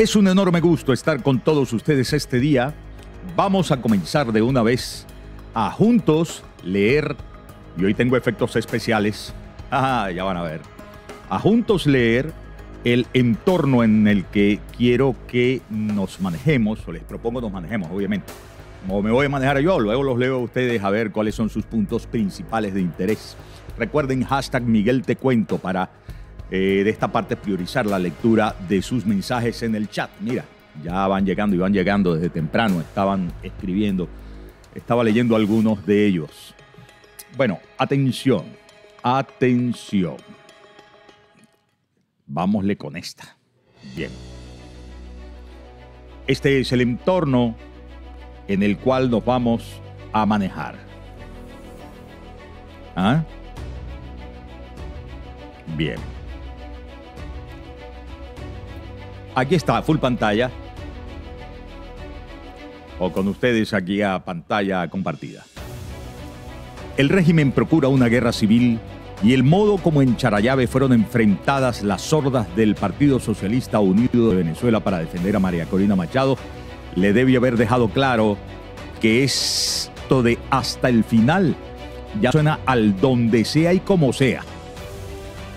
Es un enorme gusto estar con todos ustedes este día. Vamos a comenzar de una vez a juntos leer, y hoy tengo efectos especiales, ah, ya van a ver, a juntos leer el entorno en el que quiero que nos manejemos, o les propongo nos manejemos, obviamente. Como me voy a manejar yo, luego los leo a ustedes a ver cuáles son sus puntos principales de interés. Recuerden hashtag Miguel Te Cuento para eh, de esta parte priorizar la lectura de sus mensajes en el chat. Mira, ya van llegando y van llegando desde temprano, estaban escribiendo, estaba leyendo algunos de ellos. Bueno, atención, atención. Vámosle con esta. Bien. Este es el entorno en el cual nos vamos a manejar. ¿Ah? Bien. Aquí está, full pantalla. O con ustedes aquí a pantalla compartida. El régimen procura una guerra civil y el modo como en Charayave fueron enfrentadas las sordas del Partido Socialista Unido de Venezuela para defender a María Corina Machado le debe haber dejado claro que esto de hasta el final ya suena al donde sea y como sea.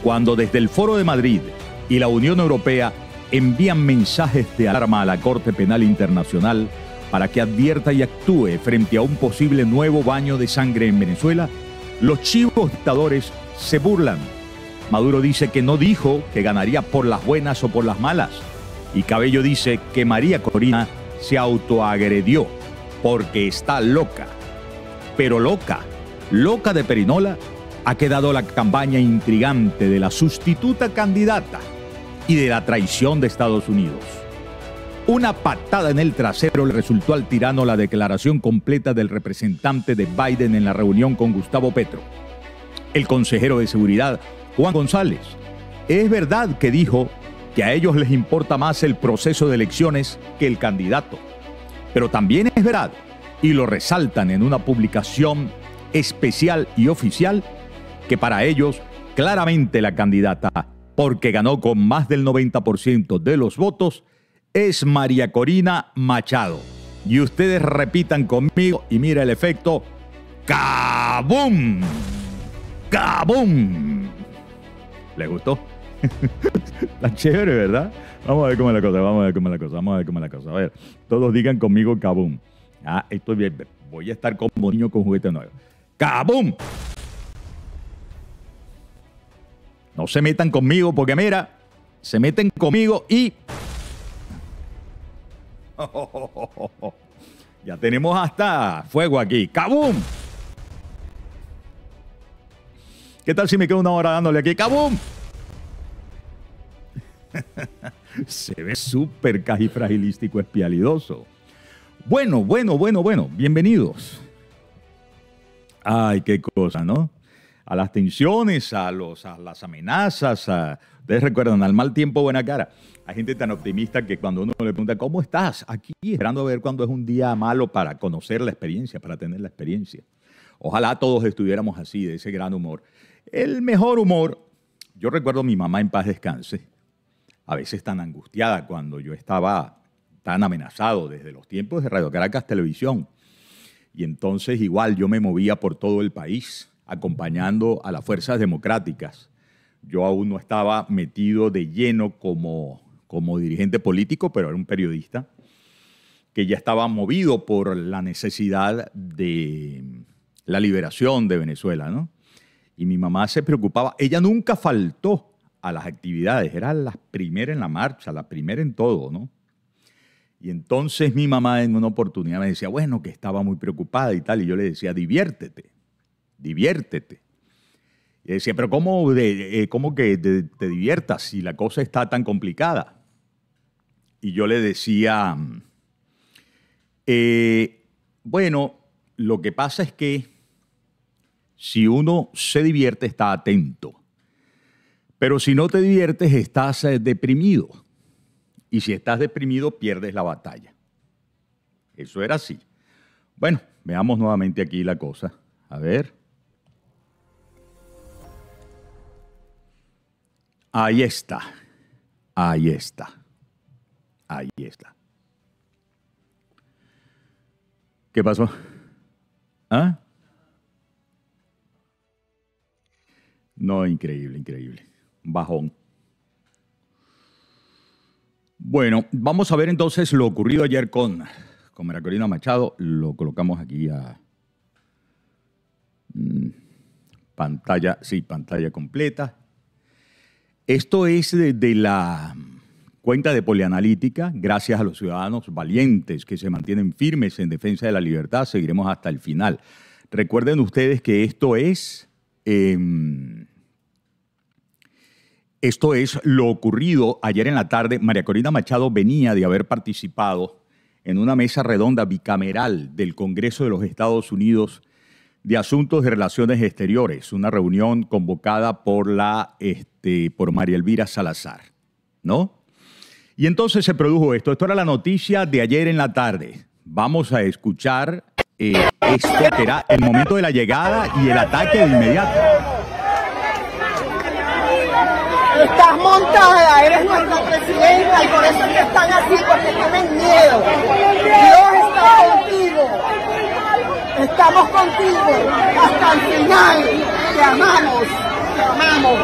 Cuando desde el Foro de Madrid y la Unión Europea envían mensajes de alarma a la Corte Penal Internacional para que advierta y actúe frente a un posible nuevo baño de sangre en Venezuela, los chivos dictadores se burlan. Maduro dice que no dijo que ganaría por las buenas o por las malas. Y Cabello dice que María Corina se autoagredió porque está loca. Pero loca, loca de Perinola, ha quedado la campaña intrigante de la sustituta candidata y de la traición de Estados Unidos. Una patada en el trasero le resultó al tirano la declaración completa del representante de Biden en la reunión con Gustavo Petro. El consejero de Seguridad, Juan González, es verdad que dijo que a ellos les importa más el proceso de elecciones que el candidato. Pero también es verdad, y lo resaltan en una publicación especial y oficial, que para ellos claramente la candidata porque ganó con más del 90% de los votos, es María Corina Machado. Y ustedes repitan conmigo y mira el efecto. ¡Cabum! ¡Cabum! ¿Le gustó? Está chévere, ¿verdad? Vamos a ver cómo es la cosa, vamos a ver cómo es la cosa, vamos a ver cómo es la cosa. A ver, todos digan conmigo cabum. Ah, esto voy a estar como niño con juguete nuevo. ¡Cabum! No se metan conmigo porque mira, se meten conmigo y... Ya tenemos hasta fuego aquí. ¡Cabum! ¿Qué tal si me quedo una hora dándole aquí? ¡Cabum! Se ve súper cajifragilístico espialidoso. Bueno, bueno, bueno, bueno. Bienvenidos. Ay, qué cosa, ¿no? a las tensiones, a, los, a las amenazas. A, ustedes recuerdan, al mal tiempo, buena cara. Hay gente tan optimista que cuando uno le pregunta, ¿cómo estás? Aquí, esperando a ver cuándo es un día malo para conocer la experiencia, para tener la experiencia. Ojalá todos estuviéramos así, de ese gran humor. El mejor humor, yo recuerdo a mi mamá en paz descanse, a veces tan angustiada cuando yo estaba tan amenazado desde los tiempos de Radio Caracas Televisión. Y entonces igual yo me movía por todo el país acompañando a las fuerzas democráticas. Yo aún no estaba metido de lleno como, como dirigente político, pero era un periodista que ya estaba movido por la necesidad de la liberación de Venezuela, Y mi mamá se preocupaba. Ella nunca faltó a las actividades, era la primera en la marcha, la primera en todo, ¿no? Y entonces mi mamá en una oportunidad me decía, bueno, que estaba muy preocupada y tal, y yo le decía, diviértete diviértete. Y eh, decía, pero ¿cómo, eh, que te, diviertas si la cosa está tan complicada? Y yo le decía, eh, bueno, lo que pasa es que si uno se divierte está atento, pero si no te diviertes estás deprimido. Y si estás deprimido pierdes la batalla. Eso era así. Bueno, veamos nuevamente aquí la cosa. A ver. Ahí está. Ahí está. Ahí está. ¿Qué pasó? ¿Ah? No, increíble, increíble. Bajón. Bueno, vamos a ver entonces lo ocurrido ayer con, con Machado. Lo colocamos aquí a mm, pantalla, sí, pantalla completa. Esto es de, la cuenta de Polianalítica, gracias a los ciudadanos valientes que se mantienen firmes en defensa de la libertad, seguiremos hasta el final. Recuerden ustedes que esto es, em, esto es lo ocurrido ayer en la tarde. María Corina Machado venía de haber participado en una mesa redonda bicameral del Congreso de los Estados Unidos de Asuntos de Relaciones Exteriores, una reunión convocada por, la, este, por María Elvira Salazar, ¿no? Y entonces se produjo esto. Esto era la noticia de ayer en la tarde. Vamos a escuchar eh, esto que era el momento de la llegada y el ataque de inmediato. Estás montada, eres nuestra presidenta y por eso que están así, porque tienen miedo. Dios está contigo. Estamos contigo hasta el final. Te amamos, te amamos.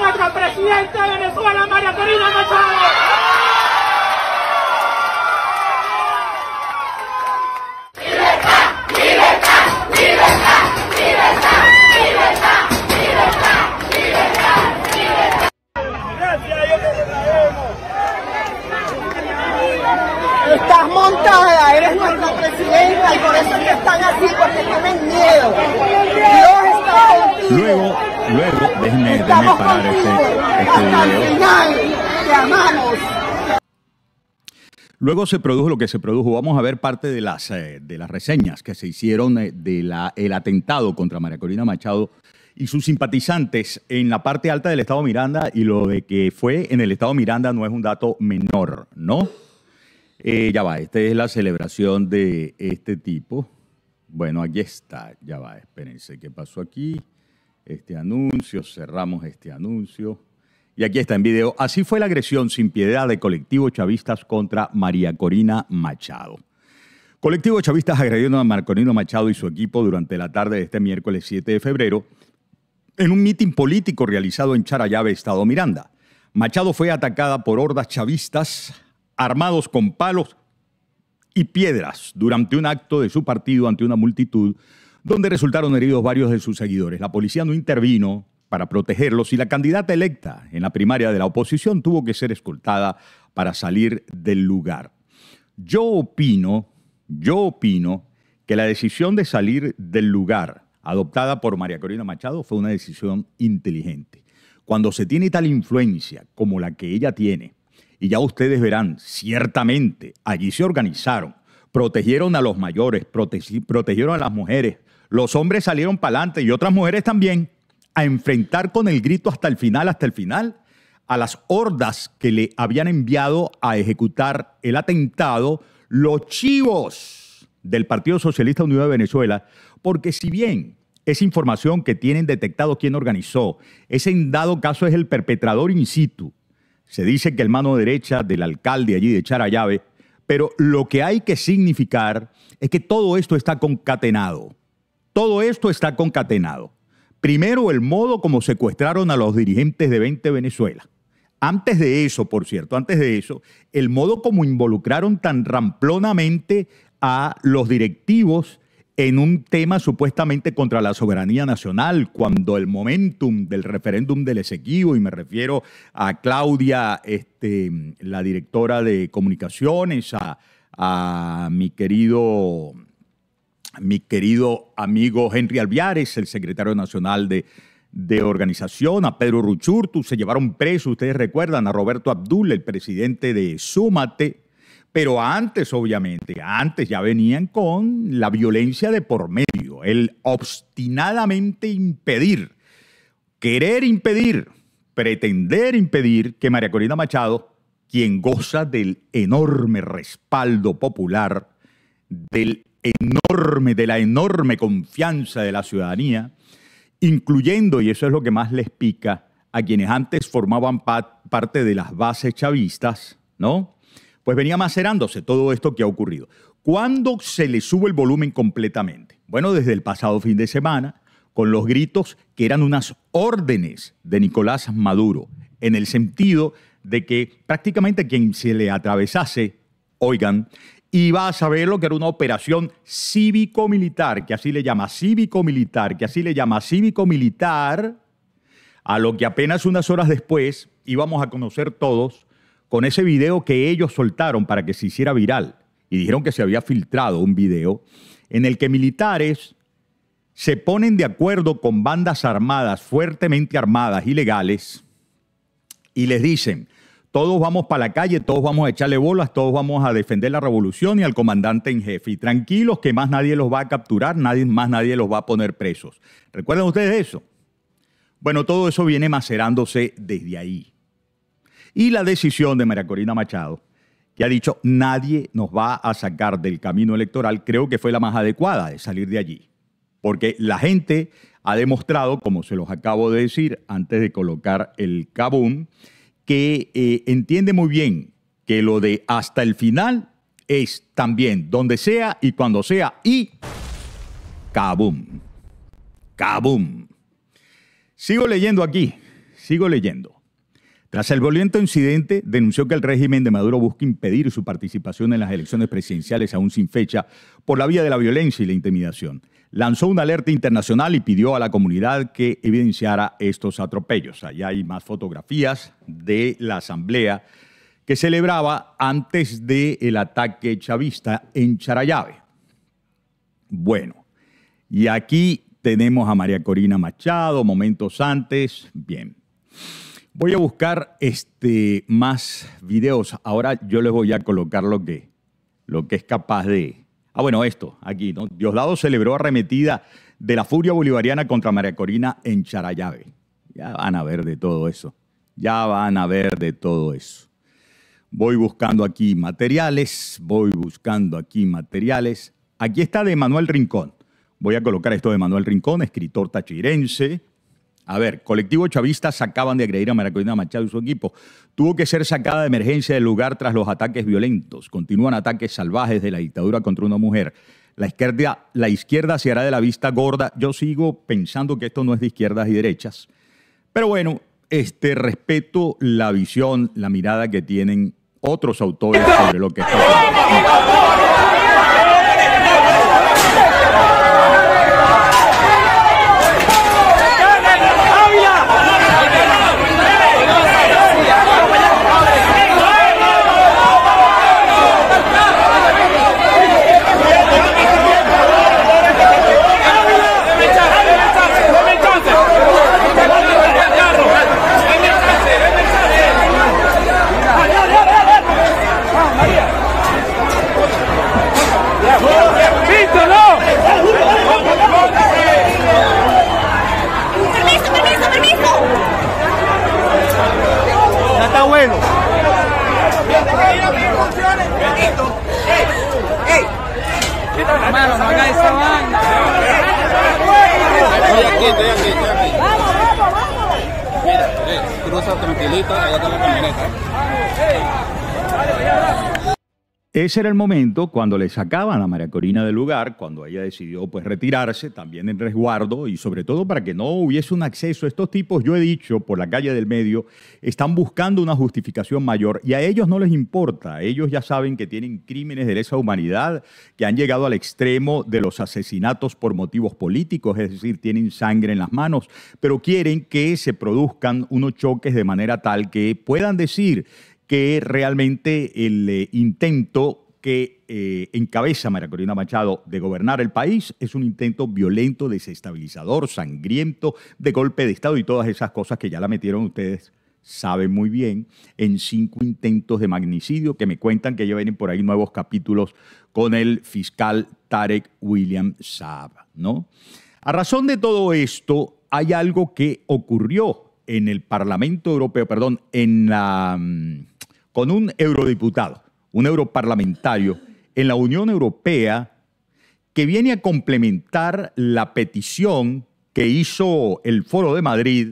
Nuestra presidenta de Venezuela, María Corina Machado. Luego se produjo lo que se produjo. Vamos a ver parte de las, eh, de las reseñas que se hicieron eh, del atentado contra María Corina Machado y sus simpatizantes en la parte alta del Estado Miranda y lo de que fue en el Estado Miranda no es un dato menor, ¿no? Eh, ya va, esta es la celebración de este tipo. Bueno, aquí está, ya va, espérense, ¿qué pasó aquí? Este anuncio, cerramos este anuncio. Y aquí está en video. Así fue la agresión sin piedad de colectivo chavistas contra María Corina Machado. Colectivo chavistas agredieron a Marconino Machado y su equipo durante la tarde de este miércoles 7 de febrero en un mitin político realizado en Charayave, Estado Miranda. Machado fue atacada por hordas chavistas armados con palos y piedras durante un acto de su partido ante una multitud donde resultaron heridos varios de sus seguidores. La policía no intervino, para protegerlos y la candidata electa en la primaria de la oposición tuvo que ser escoltada para salir del lugar. Yo opino, yo opino que la decisión de salir del lugar adoptada por María Corina Machado fue una decisión inteligente. Cuando se tiene tal influencia como la que ella tiene, y ya ustedes verán, ciertamente, allí se organizaron, protegieron a los mayores, protegieron a las mujeres, los hombres salieron para adelante y otras mujeres también a enfrentar con el grito hasta el final, hasta el final, a las hordas que le habían enviado a ejecutar el atentado los chivos del Partido Socialista Unido de Venezuela, porque si bien es información que tienen detectado quién organizó, ese en dado caso es el perpetrador in situ, se dice que el mano derecha del alcalde allí de llave, pero lo que hay que significar es que todo esto está concatenado. Todo esto está concatenado. Primero, el modo como secuestraron a los dirigentes de 20 Venezuela. Antes de eso, por cierto, antes de eso, el modo como involucraron tan ramplonamente a los directivos en un tema supuestamente contra la soberanía nacional, cuando el momentum del referéndum del Esequibo, y me refiero a Claudia, este, la directora de comunicaciones, a mi querido mi querido amigo Henry Alviares, el secretario nacional de, organización, a Pedro Ruchurtu, se llevaron preso, ustedes recuerdan, a Roberto Abdul, el presidente de Súmate, pero antes, obviamente, antes ya venían con la violencia de por medio, el obstinadamente impedir, querer impedir, pretender impedir que María Corina Machado, quien goza del enorme respaldo popular, del enorme, de la enorme confianza de la ciudadanía, incluyendo, y eso es lo que más les pica, a quienes antes formaban parte de las bases chavistas, ¿no? Pues venía macerándose todo esto que ha ocurrido. ¿Cuándo se le sube el volumen completamente? Bueno, desde el pasado fin de semana, con los gritos que eran unas órdenes de Nicolás Maduro, en el sentido de que prácticamente quien se le atravesase, oigan, Iba a saber lo que era una operación cívico-militar, que así le llama cívico-militar, que así le llama cívico-militar, a lo que apenas unas horas después íbamos a conocer todos con ese video que ellos soltaron para que se hiciera viral. Y dijeron que se había filtrado un video en el que militares se ponen de acuerdo con bandas armadas, fuertemente armadas, ilegales, y les dicen, todos vamos para la calle, todos vamos a echarle bolas, todos vamos a defender la revolución y al comandante en jefe. Y tranquilos que más nadie los va a capturar, nadie, más nadie los va a poner presos. ¿Recuerdan ustedes eso? Bueno, todo eso viene macerándose desde ahí. Y la decisión de María Corina Machado, que ha dicho nadie nos va a sacar del camino electoral, creo que fue la más adecuada de salir de allí. Porque la gente ha demostrado, como se los acabo de decir antes de colocar el cabum, que eh, entiende muy bien que lo de hasta el final es también donde sea y cuando sea y kabum. Kabum. Sigo leyendo aquí, sigo leyendo. Tras el violento incidente, denunció que el régimen de Maduro busca impedir su participación en las elecciones presidenciales aún sin fecha por la vía de la violencia y la intimidación lanzó una alerta internacional y pidió a la comunidad que evidenciara estos atropellos. Allá hay más fotografías de la asamblea que celebraba antes del ataque chavista en Charayave. Bueno, y aquí tenemos a María Corina Machado, momentos antes, bien. Voy a buscar este, más videos. Ahora yo les voy a colocar que, lo que es capaz de, Ah, bueno, esto, aquí, ¿no? Diosdado celebró arremetida de la furia bolivariana contra María Corina en Charayave. Ya van a ver de todo eso. Ya van a ver de todo eso. Voy buscando aquí materiales, voy buscando aquí materiales. Aquí está de Manuel Rincón. Voy a colocar esto de Manuel Rincón, escritor tachirense, a ver, colectivo chavistas acaban de agredir a Maracolina Machado y su equipo. Tuvo que ser sacada de emergencia del lugar tras los ataques violentos. Continúan ataques salvajes de la dictadura contra una mujer. La izquierda, la izquierda se hará de la vista gorda. Yo sigo pensando que esto no es de izquierdas y derechas. Pero bueno, este, respeto la visión, la mirada que tienen otros autores sobre lo que está ese era el momento cuando le sacaban a María Corina del lugar, cuando ella decidió pues retirarse también en resguardo y sobre todo para que no hubiese un acceso. Estos tipos, yo he dicho, por la calle del medio, están buscando una justificación mayor y a ellos no les importa. Ellos ya saben que tienen crímenes de lesa humanidad que han llegado al extremo de los asesinatos por motivos políticos, es decir, tienen sangre en las manos, pero quieren que se produzcan unos choques de manera tal que puedan decir, que realmente el eh, intento que eh, encabeza María Corina Machado de gobernar el país es un intento violento, desestabilizador, sangriento, de golpe de Estado y todas esas cosas que ya la metieron ustedes, saben muy bien, en cinco intentos de magnicidio que me cuentan que ya vienen por ahí nuevos capítulos con el fiscal Tarek William Saab. ¿no? A razón de todo esto, hay algo que ocurrió en el Parlamento Europeo, perdón, en la... Mm, con un eurodiputado, un europarlamentario en la Unión Europea que viene a complementar la petición que hizo el Foro de Madrid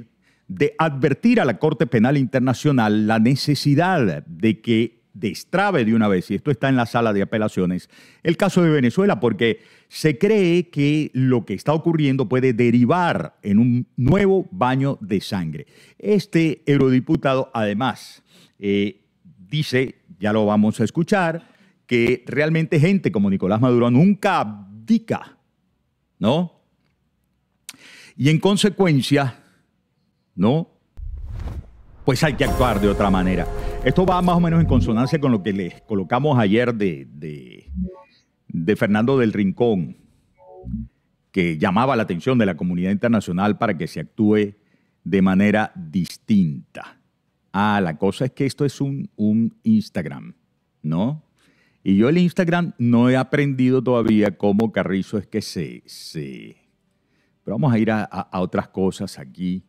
de advertir a la Corte Penal Internacional la necesidad de que destrabe de una vez, y esto está en la sala de apelaciones, el caso de Venezuela, porque se cree que lo que está ocurriendo puede derivar en un nuevo baño de sangre. Este eurodiputado, además, eh, dice, ya lo vamos a escuchar, que realmente gente como Nicolás Maduro nunca abdica, ¿no? Y en consecuencia, ¿no? Pues hay que actuar de otra manera. Esto va más o menos en consonancia con lo que les colocamos ayer de, de Fernando del Rincón, que llamaba la atención de la comunidad internacional para que se actúe de manera distinta ah, la cosa es que esto es un, un Instagram, ¿no? Y yo el Instagram no he aprendido todavía cómo Carrizo es que se... Pero vamos a ir a, otras cosas aquí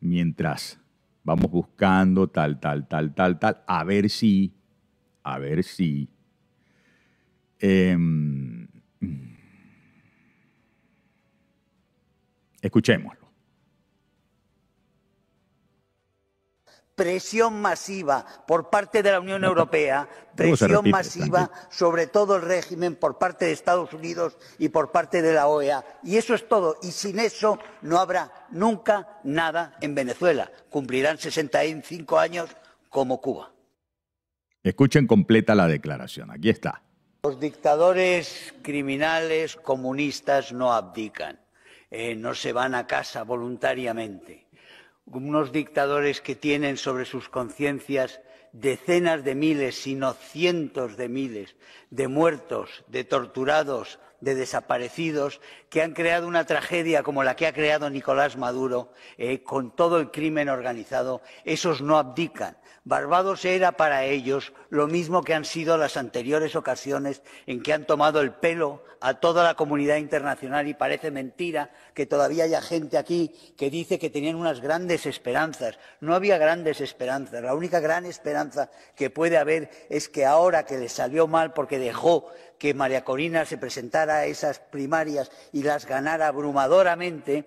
mientras vamos buscando tal, tal, tal, tal, tal, a ver si, a ver si... Em, escuchémoslo. presión masiva por parte de la Unión Europea, presión masiva sobre todo el régimen por parte de Estados Unidos y por parte de la OEA. Y eso es todo. Y sin eso no habrá nunca nada en Venezuela. Cumplirán 65 años como Cuba. Escuchen completa la declaración. Aquí está. Los dictadores criminales comunistas no abdican, eh, no se van a casa voluntariamente unos dictadores que tienen sobre sus conciencias decenas de miles, sino cientos de miles de muertos, de torturados, de desaparecidos, que han creado una tragedia como la que ha creado Nicolás Maduro, eh, con todo el crimen organizado, esos no abdican. Barbados era para ellos lo mismo que han sido las anteriores ocasiones en que han tomado el pelo a toda la comunidad internacional y parece mentira que todavía haya gente aquí que dice que tenían unas grandes esperanzas. No había grandes esperanzas. La única gran esperanza que puede haber es que ahora que les salió mal porque dejó que María Corina se presentara a esas primarias y las ganara abrumadoramente,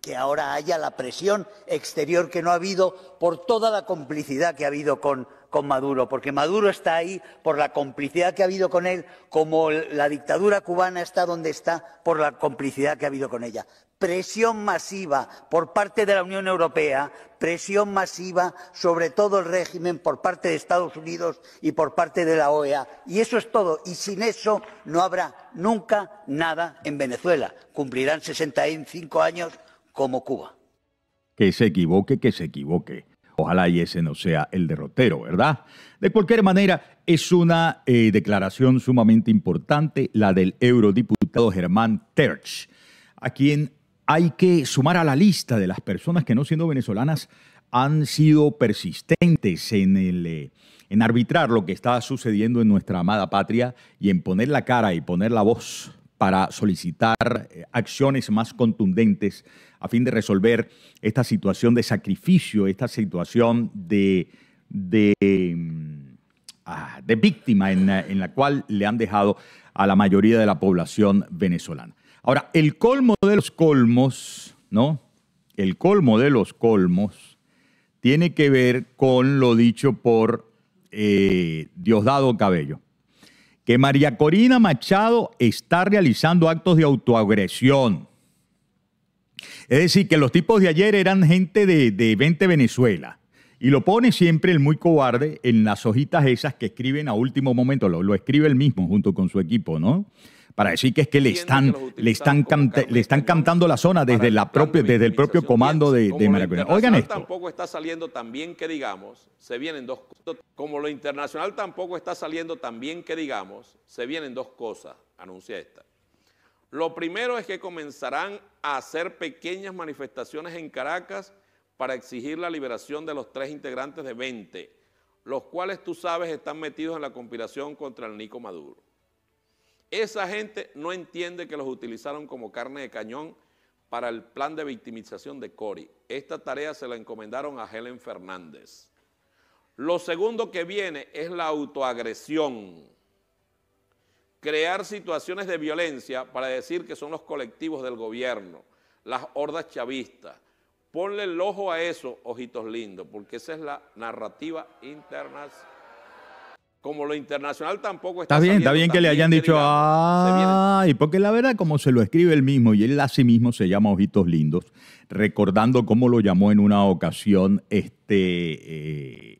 que ahora haya la presión exterior que no ha habido por toda la complicidad que ha habido con, Maduro, porque Maduro está ahí por la complicidad que ha habido con él, como la dictadura cubana está donde está por la complicidad que ha habido con ella. Presión masiva por parte de la Unión Europea, presión masiva sobre todo el régimen por parte de Estados Unidos y por parte de la OEA. Y eso es todo. Y sin eso no habrá nunca nada en Venezuela. Cumplirán cinco años como Cuba. Que se equivoque, que se equivoque. Ojalá y ese no sea el derrotero, ¿verdad? De cualquier manera, es una eh, declaración sumamente importante la del eurodiputado Germán Terch, a quien hay que sumar a la lista de las personas que no siendo venezolanas han sido persistentes en, el, eh, en arbitrar lo que está sucediendo en nuestra amada patria y en poner la cara y poner la voz para solicitar eh, acciones más contundentes a fin de resolver esta situación de sacrificio, esta situación de, de, mm, ah, víctima eh, en, la cual le han dejado a la mayoría de la población venezolana. Ahora, el colmo de los colmos, ¿no? El colmo de los colmos tiene que ver con lo dicho por eh, Diosdado Cabello que María Corina Machado está realizando actos de autoagresión. Es decir, que los tipos de ayer eran gente de, de 20 Venezuela. Y lo pone siempre el muy cobarde en las hojitas esas que escriben a último momento, lo, lo escribe él mismo junto con su equipo, ¿no? para decir que es que le están, le están, le están cantando la zona desde, la desde el propio comando de, de Oigan esto. tampoco está saliendo también que digamos, se vienen dos Como lo internacional tampoco está saliendo tan bien que digamos, se vienen dos cosas, anuncia esta. Lo primero es que comenzarán a hacer pequeñas manifestaciones en Caracas para exigir la liberación de los tres integrantes de 20, los cuales tú sabes están metidos en la conspiración contra el Nico Maduro. Esa gente no entiende que los utilizaron como carne de cañón para el plan de victimización de Cori. Esta tarea se la encomendaron a Helen Fernández. Lo segundo que viene es la autoagresión. Crear situaciones de violencia para decir que son los colectivos del gobierno, las hordas chavistas. Ponle el ojo a eso, ojitos lindos, porque esa es la narrativa internacional como lo internacional tampoco está. Está bien, está bien que le hayan dicho, ah, y porque la verdad, como se lo escribe él mismo, y él a sí mismo se llama Ojitos Lindos, recordando cómo lo llamó en una ocasión este eh,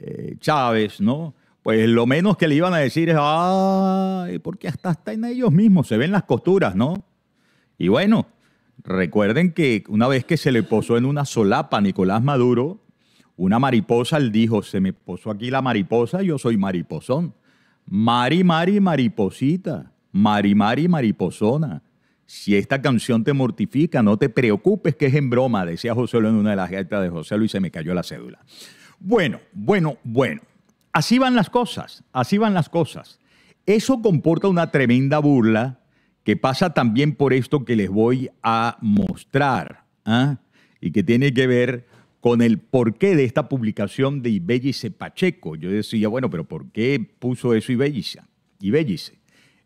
eh, Chávez, ¿no? Pues lo menos que le iban a decir es, ay, porque hasta, hasta en ellos mismos se ven las costuras, ¿no? Y bueno, recuerden que una vez que se le posó en una solapa a Nicolás Maduro, una mariposa, él dijo, se me posó aquí la mariposa, yo soy mariposón. Mari, Mari, mariposita. Mari, Mari, mariposona. Si esta canción te mortifica, no te preocupes que es en broma, decía José Luis en una de las gaitas de José Luis y se me cayó la cédula. Bueno, bueno, bueno. Así van las cosas, así van las cosas. Eso comporta una tremenda burla que pasa también por esto que les voy a mostrar ¿ah? y que tiene que ver con el porqué de esta publicación de Ibellice Pacheco. Yo decía, bueno, pero ¿por qué puso eso Ibellice? Ibellice.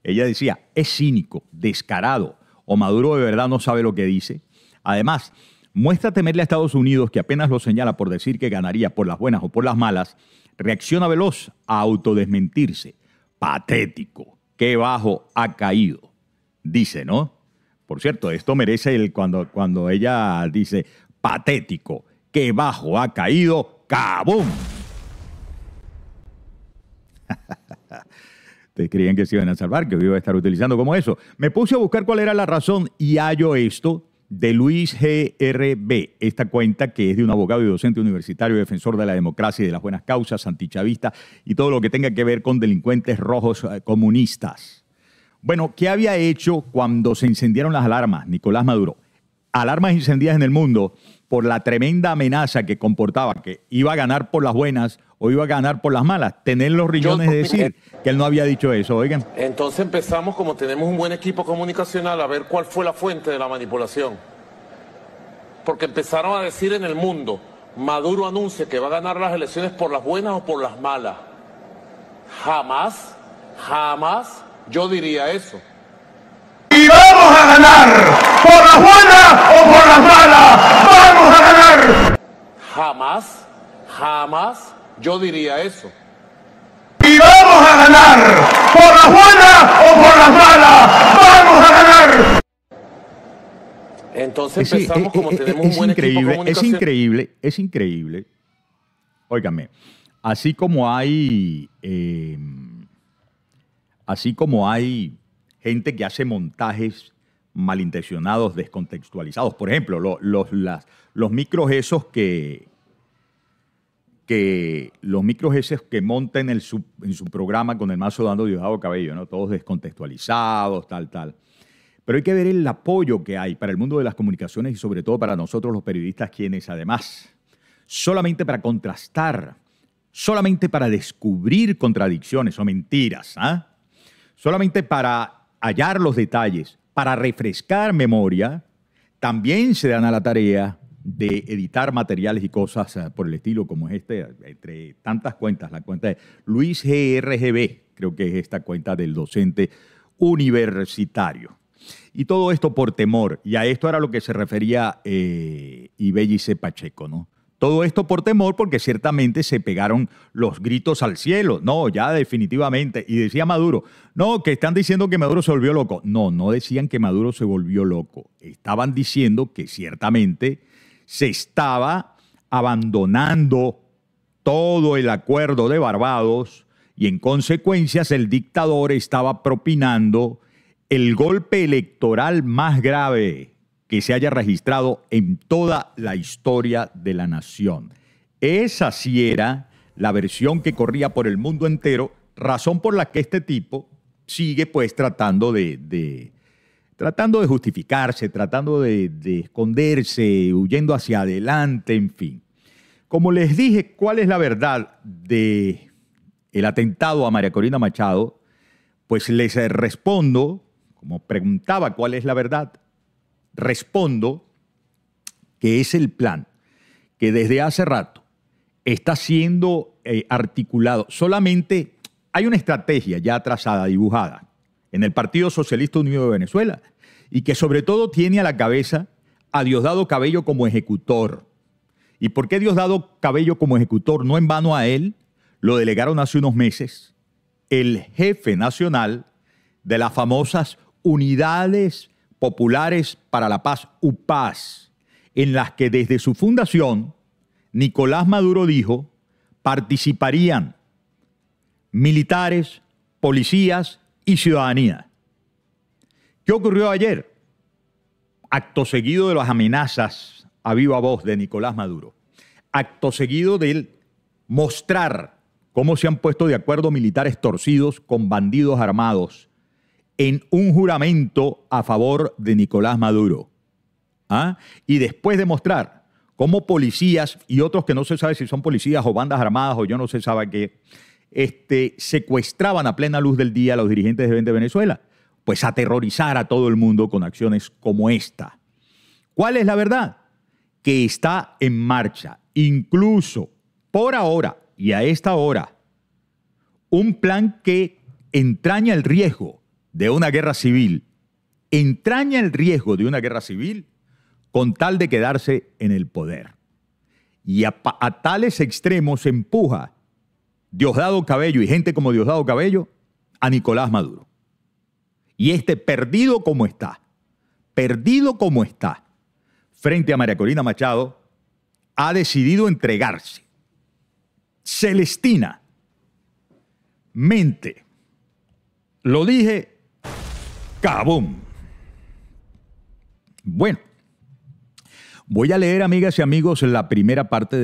Ella decía, es cínico, descarado, o Maduro de verdad no sabe lo que dice. Además, muestra temerle a Estados Unidos, que apenas lo señala por decir que ganaría por las buenas o por las malas, reacciona veloz a autodesmentirse. Patético, qué bajo ha caído, dice, ¿no? Por cierto, esto merece el cuando, cuando ella dice patético que bajo ha caído Cabum. Te creían que se iban a salvar, que iba a estar utilizando como eso. Me puse a buscar cuál era la razón y hallo esto de Luis GRB, esta cuenta que es de un abogado y docente universitario, defensor de la democracia y de las buenas causas, antichavista y todo lo que tenga que ver con delincuentes rojos eh, comunistas. Bueno, ¿qué había hecho cuando se incendiaron las alarmas, Nicolás Maduro? Alarmas incendiadas en el mundo por la tremenda amenaza que comportaba, que iba a ganar por las buenas o iba a ganar por las malas, tener los riñones de decir que él no había dicho eso, oigan. Entonces empezamos, como tenemos un buen equipo comunicacional, a ver cuál fue la fuente de la manipulación. Porque empezaron a decir en el mundo, Maduro anuncia que va a ganar las elecciones por las buenas o por las malas. Jamás, jamás yo diría eso. Y vamos a ganar por las buenas o por las malas. Jamás, jamás yo diría eso. Y vamos a ganar, por las buenas o por las malas, vamos a ganar. Entonces eh, eh, eh, es, como tenemos un buen increíble, Es increíble, es increíble. Óigame, así como hay, em, así como hay gente que hace montajes malintencionados, descontextualizados. Por ejemplo, los, las, los micros esos que, que los microjeses que monten en, su, programa con el mazo dando Diosdado Cabello, ¿no? todos descontextualizados, tal, tal. Pero hay que ver el apoyo que hay para el mundo de las comunicaciones y sobre todo para nosotros los periodistas, quienes además, solamente para contrastar, solamente para descubrir contradicciones o mentiras, ¿ah? solamente para hallar los detalles, para refrescar memoria, también se dan a la tarea de editar materiales y cosas eh, por el estilo, como es este, entre tantas cuentas, la cuenta de Luis GRGB, creo que es esta cuenta del docente universitario. Y todo esto por temor, y a esto era lo que se refería eh, Ibellice Pacheco, ¿no? Todo esto por temor porque ciertamente se pegaron los gritos al cielo. No, ya definitivamente. Y decía Maduro, no, que están diciendo que Maduro se volvió loco. No, no decían que Maduro se volvió loco. Estaban diciendo que ciertamente se estaba abandonando todo el acuerdo de Barbados y en consecuencias el dictador estaba propinando el golpe electoral más grave que se haya registrado en toda la historia de la nación. Esa sí era la versión que corría por el mundo entero, razón por la que este tipo sigue pues tratando de, de, tratando de justificarse, tratando de, esconderse, huyendo hacia adelante, en fin. Como les dije, ¿cuál es la verdad de el atentado a María Corina Machado, pues les respondo, como preguntaba cuál es la verdad, respondo que es el plan que desde hace rato está siendo eh, articulado. Solamente hay una estrategia ya trazada, dibujada, en el Partido Socialista Unido de Venezuela y que sobre todo tiene a la cabeza a Diosdado Cabello como ejecutor. ¿Y por qué Diosdado Cabello como ejecutor? No en vano a él, lo delegaron hace unos meses el jefe nacional de las famosas unidades populares para la paz, UPAS, en las que desde su fundación Nicolás Maduro dijo participarían militares, policías y ciudadanía. ¿Qué ocurrió ayer? Acto seguido de las amenazas a viva voz de Nicolás Maduro. Acto seguido él mostrar cómo se han puesto de acuerdo militares torcidos con bandidos armados en un juramento a favor de Nicolás Maduro. ¿Ah? Y después de mostrar cómo policías y otros que no se sabe si son policías o bandas armadas o yo no se sabe qué, este, secuestraban a plena luz del día a los dirigentes de Venezuela pues aterrorizar a todo el mundo con acciones como esta. ¿Cuál es la verdad? Que está en marcha, incluso por ahora y a esta hora, un plan que entraña el riesgo de una guerra civil, entraña el riesgo de una guerra civil con tal de quedarse en el poder. Y a, tales extremos empuja Diosdado Cabello y gente como Diosdado Cabello a Nicolás Maduro. Y este perdido como está, perdido como está, frente a María Corina Machado, ha decidido entregarse. Celestina, mente. Lo dije, cabón. Bueno, voy a leer, amigas y amigos, la primera parte de...